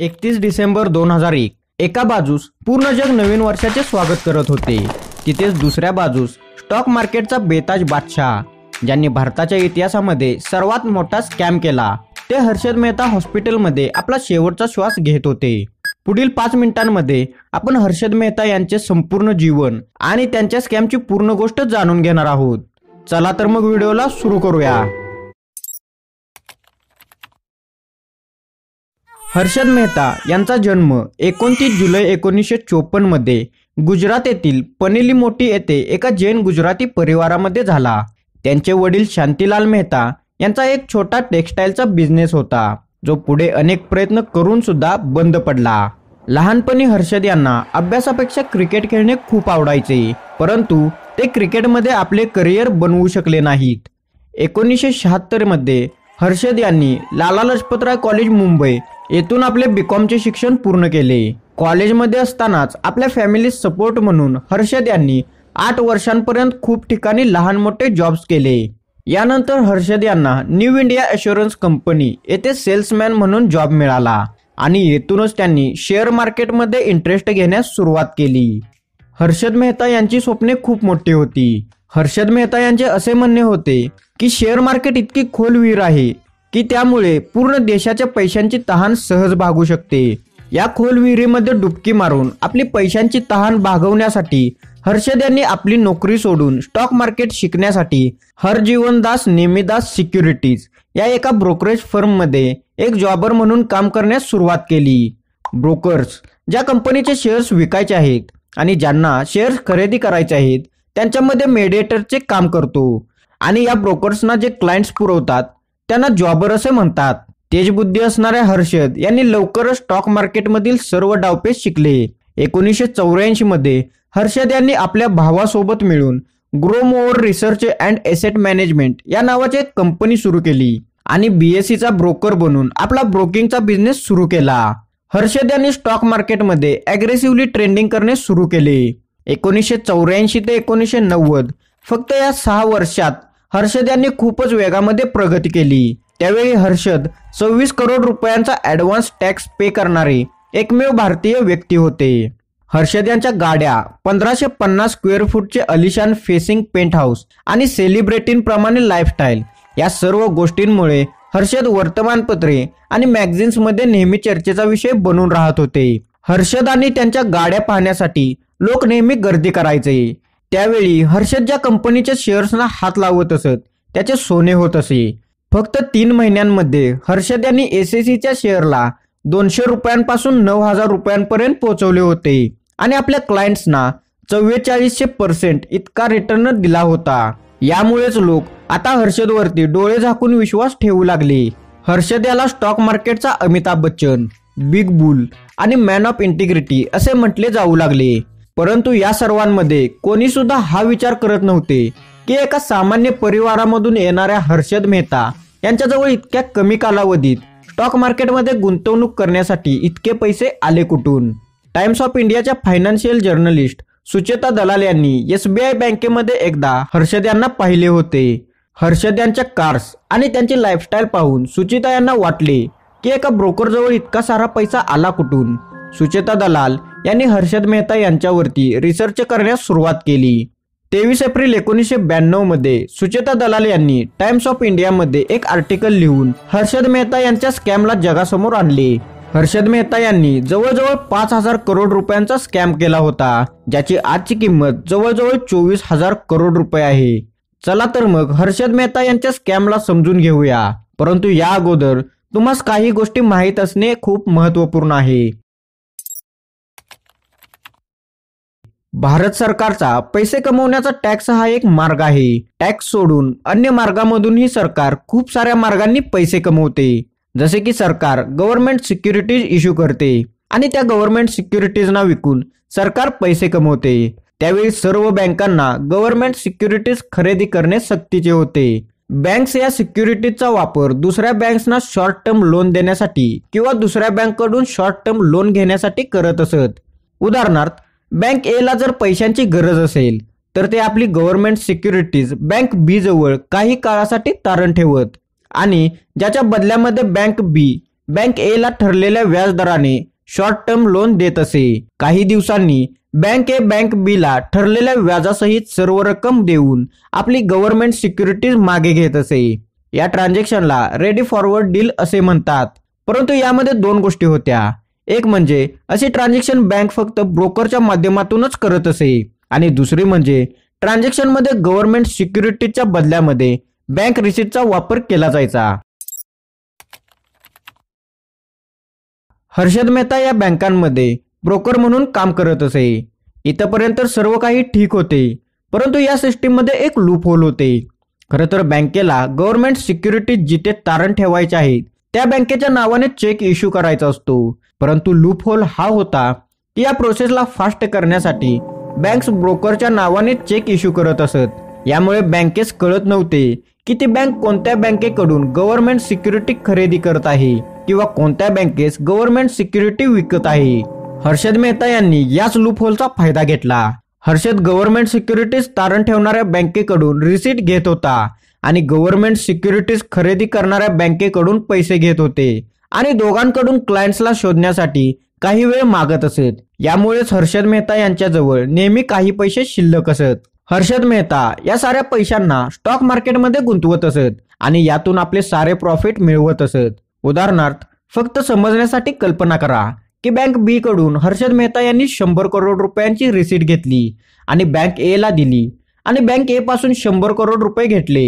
एकतीस डिसेंबर दोन हजार एक एका बाजूस पूर्ण जग नवीन वर्षाचे स्वागत करत होते तिथेच दुसऱ्या बाजूस स्टॉक मार्केटचा बेताज बादशाह ज्यांनी भारताच्या इतिहासामध्ये सर्वात मोठा स्कॅम केला ते हर्षद मेहता हॉस्पिटलमध्ये आपला शेवटचा श्वास घेत होते पुढील पाच मिनिटांमध्ये आपण हर्षद मेहता यांचे संपूर्ण जीवन आणि त्यांच्या स्कॅमची पूर्ण गोष्ट जाणून घेणार आहोत चला तर मग व्हिडिओला सुरू करूया हर्षद मेहता यांचा जन्म एकोणतीस जुलै एकोणीसशे चोपन्नमध्ये गुजरात येथील पनेली मोठी येथे एका जैन गुजराती परिवारामध्ये झाला त्यांचे वडील शांतीलाल मेहता यांचा एक छोटा टेक्स्टाईलचा बिझनेस होता जो पुढे अनेक प्रयत्न करून सुद्धा बंद पडला लहानपणी हर्षद यांना अभ्यासापेक्षा क्रिकेट खेळणे खूप आवडायचे परंतु ते क्रिकेटमध्ये आपले करिअर बनवू शकले नाहीत एकोणीसशे शहात्तरमध्ये हर्षद यांनी लाला लजपतराय कॉलेज मुंबई येथून आपले बीकॉमचे शिक्षण पूर्ण केले कॉलेजमध्ये असतानाच आपल्या फॅमिली सपोर्ट म्हणून हर्षद यांनी आठ वर्षांपर्यंत खूप ठिकाणी लहान मोठे जॉब्स केले यानंतर हर्षद यांना न्यू इंडिया अश्युरन्स कंपनी येथे सेल्समॅन म्हणून जॉब मिळाला आणि येथूनच त्यांनी शेअर मार्केटमध्ये इंटरेस्ट घेण्यास सुरुवात केली हर्षद मेहता यांची स्वप्ने खूप मोठी होती हर्षद मेहता यांचे असे म्हणणे होते की शेअर मार्केट इतकी खोल विहीर आहे की त्यामुळे पूर्ण देशाच्या पैशांची तहान सहज भागू शकते या खोल विहिरीमध्ये डुबकी मारून आपली पैशांची तहान भागवण्यासाठी हर्षद यांनी आपली नोकरी सोडून स्टॉक मार्केट शिकण्यासाठी हरजीवनदास नेमीदास सिक्युरिटीज या एका ब्रोकरेज फर्ममध्ये एक जॉबर म्हणून काम करण्यास सुरुवात केली ब्रोकर्स ज्या कंपनीचे शेअर्स विकायचे आहेत आणि ज्यांना शेअर्स खरेदी करायचे आहेत त्यांच्यामध्ये मेडिएटरचे काम करतो आणि या ब्रोकर्सना जे क्लायंट्स पुरवतात त्यांना जॉबर असे म्हणतात तेजबुद्धी असणाऱ्या हर्षद यांनी लवकरच स्टॉक मार्केटमधील सर्व डावपेच शिकले एकोणीसशे चौऱ्याऐंशी मध्ये हर्षद यांनी आपल्या भावासोबत मिळून ग्रोम रिसर्च अँड एसेट मॅनेजमेंट या नावाची एक कंपनी सुरू केली आणि e चा ब्रोकर बनून आपला ब्रोकिंगचा बिझनेस सुरू केला हर्षद यांनी स्टॉक मार्केटमध्ये अग्रेसिव्हली ट्रेंडिंग करणे सुरू केले एकोणीसशे चौऱ्याऐंशी ते एकोणीसशे नव्वद फक्त या सहा वर्षात हर्षद यांनी खूपच वेगामध्ये प्रगती केली त्यावेळी हर्षद सव्वीस करोड रुपयांचा ॲडव्हान्स टॅक्स पे करणारे एकमेव भारतीय व्यक्ती होते हर्षद यांच्या गाड्या पंधराशे पन्नास स्क्वेअर फूटचे अलिशान फेसिंग पेंट हाऊस आणि प्रमाणे लाईफस्टाईल या सर्व गोष्टींमुळे हर्षद वर्तमानपत्रे आणि मॅगझिन्समध्ये नेहमी चर्चेचा विषय बनून राहत होते हर्षद आणि त्यांच्या गाड्या पाहण्यासाठी लोक नेहमी गर्दी करायचे त्यावेळी हर्षद ज्या कंपनीच्या शेअर्सना हात लावत असत त्याचे सोने होत असे फक्त तीन महिन्यांमध्ये हर्षद यांनी सीच्या शेअरला दोनशे रुपयांपासून नऊ हजार रुपयांपर्यंत पोहोचवले होते आणि आपल्या क्लायंट्सना चव्वेचाळीसशे पर्सेंट इतका रिटर्न दिला होता यामुळेच लोक आता हर्षदवरती डोळे झाकून विश्वास ठेवू लागले हर्षद याला स्टॉक मार्केटचा अमिताभ बच्चन बिग बुल आणि मॅन ऑफ इंटिग्रिटी असे म्हटले जाऊ लागले परंतु या सर्वांमध्ये कोणी सुद्धा हा विचार करत नव्हते की एका सामान्य परिवारामधून येणाऱ्या हर्षद मेहता यांच्याजवळ इतक्या कमी कालावधीत स्टॉक मार्केटमध्ये गुंतवणूक करण्यासाठी इतके पैसे आले कुठून टाइम्स ऑफ इंडियाच्या फायनान्शियल जर्नलिस्ट सुचेता दलाल यांनी एसबीआय बँकेमध्ये एकदा हर्षद यांना पाहिले होते हर्षद यांच्या कार्स आणि त्यांची लाईफस्टाईल पाहून सुचिता यांना वाटले की एका ब्रोकरजवळ इतका सारा पैसा आला कुठून सुचेता दलाल यांनी हर्षद मेहता यांच्यावरती रिसर्च करण्यास सुरुवात केली तेवीस एप्रिल एकोणीसशे मध्ये सुचेता दलाल यांनी टाइम्स ऑफ इंडियामध्ये एक आर्टिकल लिहून हर्षद मेहता यांच्या स्कॅमला जगासमोर आणले हर्षद मेहता यांनी जवळजवळ पाच हजार करोड रुपयांचा स्कॅम केला होता ज्याची आजची किंमत जवळजवळ चोवीस हजार करोड रुपये आहे चला तर मग हर्षद मेहता यांच्या स्कॅमला समजून घेऊया परंतु या अगोदर तुम्हाला काही गोष्टी माहीत असणे खूप महत्त्वपूर्ण आहे भारत सरकारचा पैसे कमवण्याचा टॅक्स हा एक मार्ग आहे टॅक्स सोडून अन्य मार्गामधूनही सरकार खूप साऱ्या मार्गांनी पैसे कमवते जसे की सरकार गव्हर्नमेंट सिक्युरिटीज इश्यू करते आणि त्या गव्हर्नमेंट सिक्युरिटीजना विकून सरकार पैसे कमवते त्यावेळी सर्व बँकांना गव्हर्नमेंट सिक्युरिटीज खरेदी करणे सक्तीचे होते बँक्स या सिक्युरिटीजचा वापर दुसऱ्या बँक्सना शॉर्ट टर्म लोन देण्यासाठी किंवा दुसऱ्या बँककडून शॉर्ट टर्म लोन घेण्यासाठी करत असत उदाहरणार्थ बँक ए ला जर पैशांची गरज असेल तर ते आपली गव्हर्नमेंट सिक्युरिटीज बँक बी जवळ काही काळासाठी तारण ठेवत आणि ज्याच्या बदल्यामध्ये बँक बी बँक ए ला ठरलेल्या व्याजदराने शॉर्ट टर्म लोन देत असे काही दिवसांनी बँक ए बँक बी ला ठरलेल्या व्याजासहित सर्व रक्कम देऊन आपली गव्हर्नमेंट सिक्युरिटीज मागे घेत असे या ट्रान्झॅक्शनला रेडी फॉरवर्ड डील असे म्हणतात परंतु यामध्ये दोन गोष्टी होत्या एक म्हणजे असे ट्रान्झॅक्शन बँक फक्त ब्रोकरच्या माध्यमातूनच करत असे आणि दुसरी म्हणजे मध्ये गव्हर्नमेंट सिक्युरिटीच्या बदल्यामध्ये बँक रिसिप्टचा वापर केला जायचा हर्षद मेहता या बँकांमध्ये ब्रोकर म्हणून काम करत असे इथंपर्यंत सर्व काही ठीक होते परंतु या सिस्टीममध्ये एक लूप होल होते खरं तर बँकेला गव्हर्नमेंट सिक्युरिटीज जिथे तारण ठेवायचे आहेत त्या बँकेच्या नावाने चेक इश्यू करायचा असतो परंतु लूप होल हा होता की या प्रोसेसला फास्ट करण्यासाठी बँक्स ब्रोकरच्या नावाने चेक इश्यू करत असत यामुळे बँकेस कळत नव्हते की ती बँक कोणत्या बँकेकडून गव्हर्नमेंट सिक्युरिटी खरेदी करत आहे किंवा कोणत्या बँकेस गव्हर्नमेंट सिक्युरिटी विकत आहे हर्षद मेहता यांनी याच लूप होलचा फायदा घेतला हर्षद गव्हर्नमेंट सिक्युरिटीज तारण ठेवणाऱ्या बँकेकडून रिसीट घेत होता आणि गव्हर्नमेंट सिक्युरिटीज खरेदी करणाऱ्या बँकेकडून पैसे घेत होते आणि दोघांकडून क्लायंट्सला शोधण्यासाठी काही वेळ मागत असत यामुळेच हर्षद मेहता यांच्याजवळ नेहमी काही पैसे शिल्लक असत हर्षद मेहता या साऱ्या पैशांना स्टॉक मार्केटमध्ये गुंतवत असत आणि यातून आपले सारे प्रॉफिट मिळवत असत उदाहरणार्थ फक्त समजण्यासाठी कल्पना करा की बँक बी कडून हर्षद मेहता यांनी शंभर करोड रुपयांची रिसीट घेतली आणि बँक ए ला दिली आणि बँक ए पासून शंभर करोड रुपये घेतले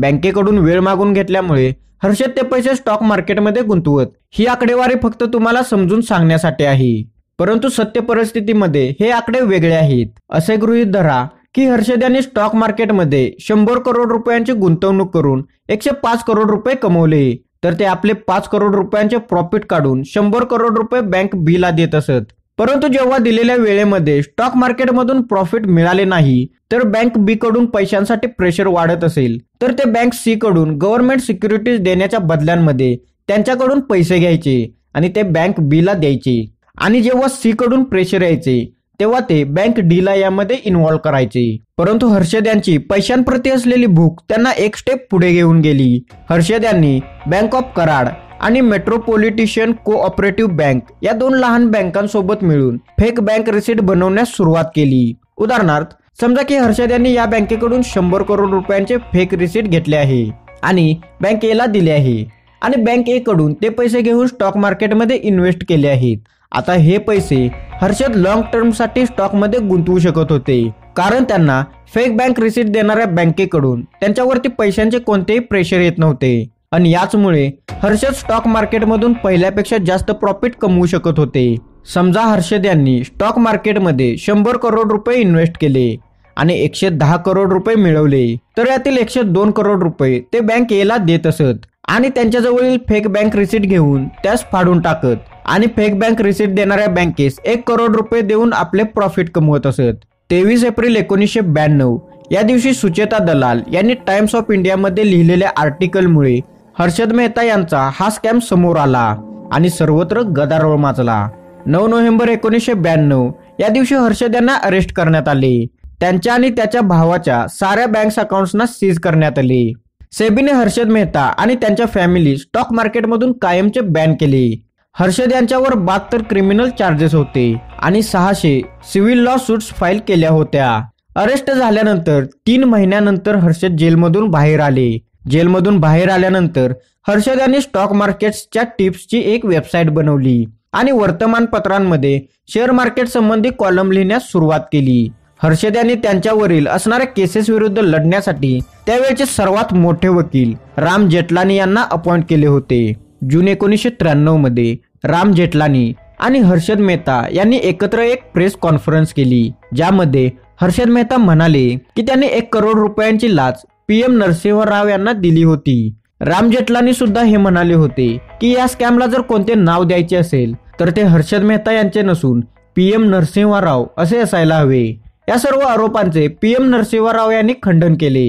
बँकेकडून वेळ मागून घेतल्यामुळे हर्षद ते पैसे स्टॉक मार्केटमध्ये गुंतवत ही आकडेवारी फक्त तुम्हाला समजून सांगण्यासाठी आहे परंतु सत्य परिस्थितीमध्ये हे आकडे वेगळे आहेत असे गृहीत धरा की हर्षद यांनी स्टॉक मार्केटमध्ये शंभर करोड रुपयांची गुंतवणूक करून एकशे पाच करोड रुपये कमवले तर ते आपले पाच करोड रुपयांचे प्रॉफिट काढून शंभर करोड रुपये बँक बीला देत असत परंतु जेव्हा दिलेल्या वेळेमध्ये स्टॉक मार्केटमधून प्रॉफिट मिळाले नाही तर बँक बी कडून पैशांसाठी प्रेशर वाढत असेल तर ते बँक सी कडून गव्हर्नमेंट सिक्युरिटीज देण्याच्या बदल्यांमध्ये त्यांच्याकडून पैसे घ्यायचे आणि ते बँक बी ला द्यायचे आणि जेव्हा सी कडून प्रेशर यायचे तेव्हा ते बँक डीला यामध्ये इन्व्हॉल्व्ह करायचे परंतु हर्षद यांची पैशांप्रती असलेली भूक त्यांना एक स्टेप पुढे घेऊन गेली हर्षद यांनी बँक ऑफ कराड आणि मेट्रोपॉलिटिशियन ऑपरेटिव्ह बँक या दोन लहान बँकांसोबत मिळून फेक बँक रिसीट बनवण्यास सुरुवात केली उदाहरणार्थ समजा की हर्षद यांनी या बँकेकडून शंभर करोड रुपयांचे फेक रिसीट घेतले आहे आणि बँकेला दिले आहे आणि बँक ए कडून ते पैसे घेऊन स्टॉक मार्केटमध्ये इन्व्हेस्ट केले आहेत आता हे पैसे हर्षद लॉंग टर्मसाठी स्टॉकमध्ये गुंतवू शकत होते कारण त्यांना फेक बँक रिसिट देणाऱ्या बँकेकडून त्यांच्यावरती पैशांचे कोणतेही प्रेशर येत नव्हते आणि याचमुळे हर्षद स्टॉक मार्केटमधून पहिल्यापेक्षा जास्त प्रॉफिट कमवू शकत होते समजा हर्षद यांनी स्टॉक मार्केटमध्ये शंभर करोड रुपये इन्व्हेस्ट केले आणि एकशे दहा करोड रुपये मिळवले तर यातील एकशे दोन करोड रुपये ते बँक देत असत आणि त्यांच्याजवळील फेक बँक रिसिट घेऊन त्यास फाडून टाकत आणि फेक बँक रिसिट देणाऱ्या बँकेस एक करोड रुपये देऊन आपले प्रॉफिट कमवत असत तेवीस एप्रिल एकोणीसशे ब्याण्णव या दिवशी सुचेता दलाल यांनी टाइम्स ऑफ इंडियामध्ये लिहिलेल्या आर्टिकलमुळे हर्षद मेहता यांचा हा स्कॅम समोर आला आणि सर्वत्र गदारोळ माजला नऊ नोव्हेंबर एकोणीसशे ब्याण्णव या दिवशी हर्षद यांना अरेस्ट करण्यात आले त्यांच्या आणि त्याच्या भावाच्या साऱ्या बँक अकाउंट्सना सीज करण्यात आले सेबीने हर्षद मेहता आणि त्यांच्या फॅमिली स्टॉक मार्केटमधून कायमचे बॅन केले हर्षद यांच्यावर बहात्तर क्रिमिनल चार्जेस होते आणि सहाशे सिव्हिल लॉ सूट्स फाईल केल्या होत्या अरेस्ट झाल्यानंतर तीन महिन्यानंतर हर्षद जेलमधून बाहेर आले जेलमधून बाहेर आल्यानंतर हर्षद यांनी स्टॉक मार्केट्सच्या टिप्सची एक वेबसाईट बनवली आणि वर्तमानपत्रांमध्ये शेअर मार्केट संबंधी कॉलम लिहिण्यास सुरुवात केली हर्षद यांनी त्यांच्यावरील असणाऱ्या केसेस विरुद्ध लढण्यासाठी त्यावेळचे सर्वात मोठे वकील राम जेटलानी यांना अपॉइंट केले होते जून एकोणीसशे त्र्याण्णवमध्ये राम जेटलानी आणि हर्षद मेहता यांनी एकत्र एक प्रेस कॉन्फरन्स केली ज्यामध्ये हर्षद मेहता म्हणाले की त्यांनी एक करोड रुपयांची लाच पी एम नरसिंहराव यांना दिली होती राम जेटलानी सुद्धा हे म्हणाले होते की या स्कॅमला जर कोणते नाव द्यायचे असेल तर ते हर्षद मेहता यांचे नसून पी एम नरसिंहराव असे असायला हवे या सर्व आरोपांचे पी एम नरसिंहराव यांनी खंडन केले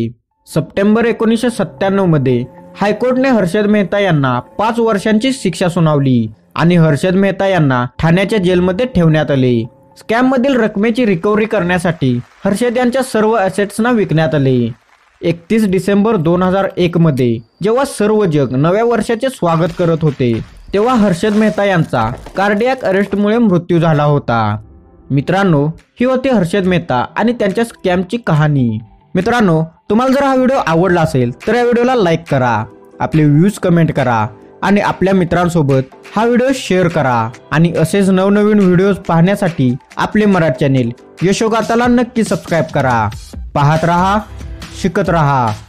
सप्टेंबर एकोणीसशे सत्त्याण्णव मध्ये हायकोर्टने हर्षद मेहता यांना पाच वर्षांची शिक्षा सुनावली आणि हर्षद मेहता यांना ठाण्याच्या जेलमध्ये ठेवण्यात आले मधील रकमेची रिकव्हरी करण्यासाठी हर्षद यांच्या सर्व असेट्सना विकण्यात आले एकतीस डिसेंबर दोन हजार मध्ये जेव्हा सर्व जग नव्या वर्षाचे स्वागत करत होते तेव्हा हर्षद मेहता यांचा कार्डियाक अरेस्टमुळे मृत्यू झाला होता मित्रांनो ही होती हर्षद मेहता आणि त्यांच्या स्कॅमची कहाणी मित्रांनो तुम्हाला जर हा व्हिडिओ आवडला असेल तर या व्हिडिओला लाईक करा आपले व्ह्यूज कमेंट करा आणि आपल्या मित्रांसोबत हा व्हिडिओ शेअर करा आणि असेच नवनवीन व्हिडिओज पाहण्यासाठी आपले मराठी चॅनेल यशोगाताला नक्की सबस्क्राईब करा पाहत रहा शिकत राहा